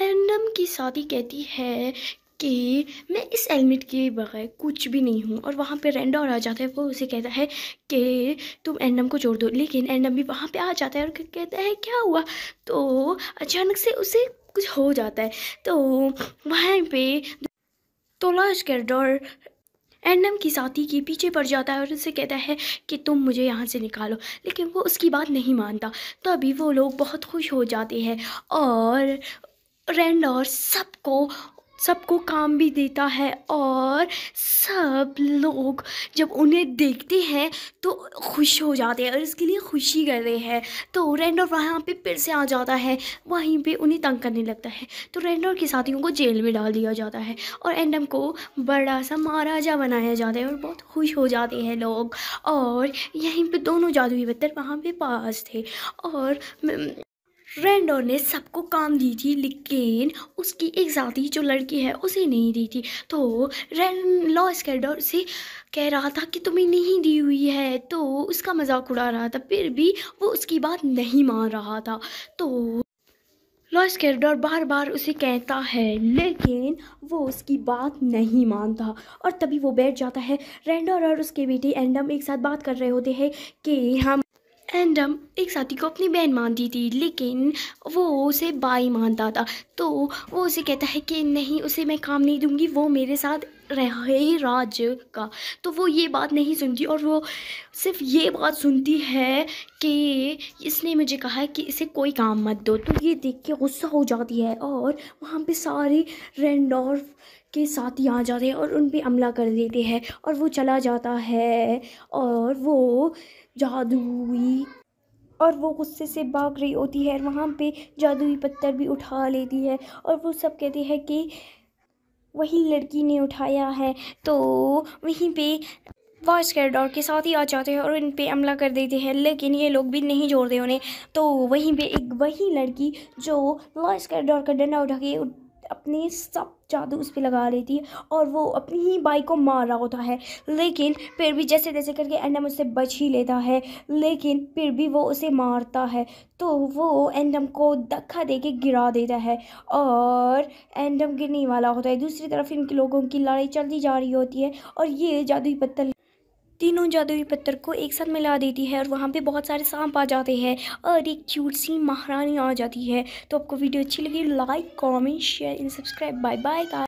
एंडम की शादी कहती है कि मैं इस हेलमेट के बगैर कुछ भी नहीं हूँ और वहाँ पे रेंडा और आ जाता है वो उसे कहता है कि तुम एंडम को छोड़ दो लेकिन एंडम भी वहाँ पे आ जाता है और कहता है क्या हुआ तो अचानक से उसे कुछ हो जाता है तो वहाँ पे तोलाश कैरडोर एंडम की साथी के पीछे पड़ जाता है और उसे कहता है कि तुम मुझे यहाँ से निकालो लेकिन वो उसकी बात नहीं मानता तो अभी वो लोग बहुत खुश हो जाते हैं और फ्रेंड और सबको सबको काम भी देता है और सब लोग जब उन्हें देखते हैं तो खुश हो जाते हैं और इसके लिए खुशी करते हैं तो रेंडोर वहाँ पे फिर से आ जाता है वहीं पे उन्हें तंग करने लगता है तो रेंडोर के साथियों को जेल में डाल दिया जाता है और एंडम को बड़ा सा महाराजा बनाया जाता है और बहुत खुश हो जाते हैं लोग और यहीं पर दोनों जादुई बत्तर वहाँ पर पास थे और रेंडोर ने सबको काम दी थी लेकिन उसकी एक जाति जो लड़की है उसे नहीं दी थी तो रेन लॉ स्कैडोर से कह रहा था कि तुम्हें नहीं दी हुई है तो उसका मजाक उड़ा रहा था फिर भी वो उसकी बात नहीं मान रहा था तो लॉस कैरडोर बार बार उसे कहता है लेकिन वो उसकी बात नहीं मानता और तभी वो बैठ जाता है रेंडोर और उसके बेटे एंडम एक साथ बात कर रहे होते हैं कि हम एंडम um, एक साथी को अपनी बहन मानती थी लेकिन वो उसे बाई मानता था तो वो उसे कहता है कि नहीं उसे मैं काम नहीं दूंगी वो मेरे साथ रहे ही राज्य का तो वो ये बात नहीं सुनती और वो सिर्फ ये बात सुनती है कि इसने मुझे कहा है कि इसे कोई काम मत दो तो ये देख के गुस्सा हो जाती है और वहाँ पे सारे रेंडोर के साथ ही आ जाते हैं और उन पर हमला कर देते हैं और वो चला जाता है और वो जादुई और वो गुस्से से भाग रही होती है और वहाँ पे जादुई पत्थर भी उठा लेती है और वो सब कहते हैं कि वही लड़की ने उठाया है तो वहीं पे वॉच कैरिडोर के साथ ही आ जाते हैं और इन पे हमला कर देते हैं लेकिन ये लोग भी नहीं जोड़ते उन्हें तो वहीं पे एक वही लड़की जो वॉच कैरिडोर का डंडा उठा के अपने सब जादू उस पर लगा लेती है और वो अपनी ही बाई को मार रहा होता है लेकिन फिर भी जैसे तैसे करके एंडम उससे बच ही लेता है लेकिन फिर भी वो उसे मारता है तो वो एंडम को धक्का दे के गिरा देता है और एंडम गिरने वाला होता है दूसरी तरफ इनके लोगों की लड़ाई चलती जा रही होती है और ये जादू पत्थर तीनों जादुई पत्थर को एक साथ मिला देती है और वहाँ पे बहुत सारे सांप आ जाते हैं और एक क्यूट सी महारानी आ जाती है तो आपको वीडियो अच्छी लगी like comment share and subscribe bye bye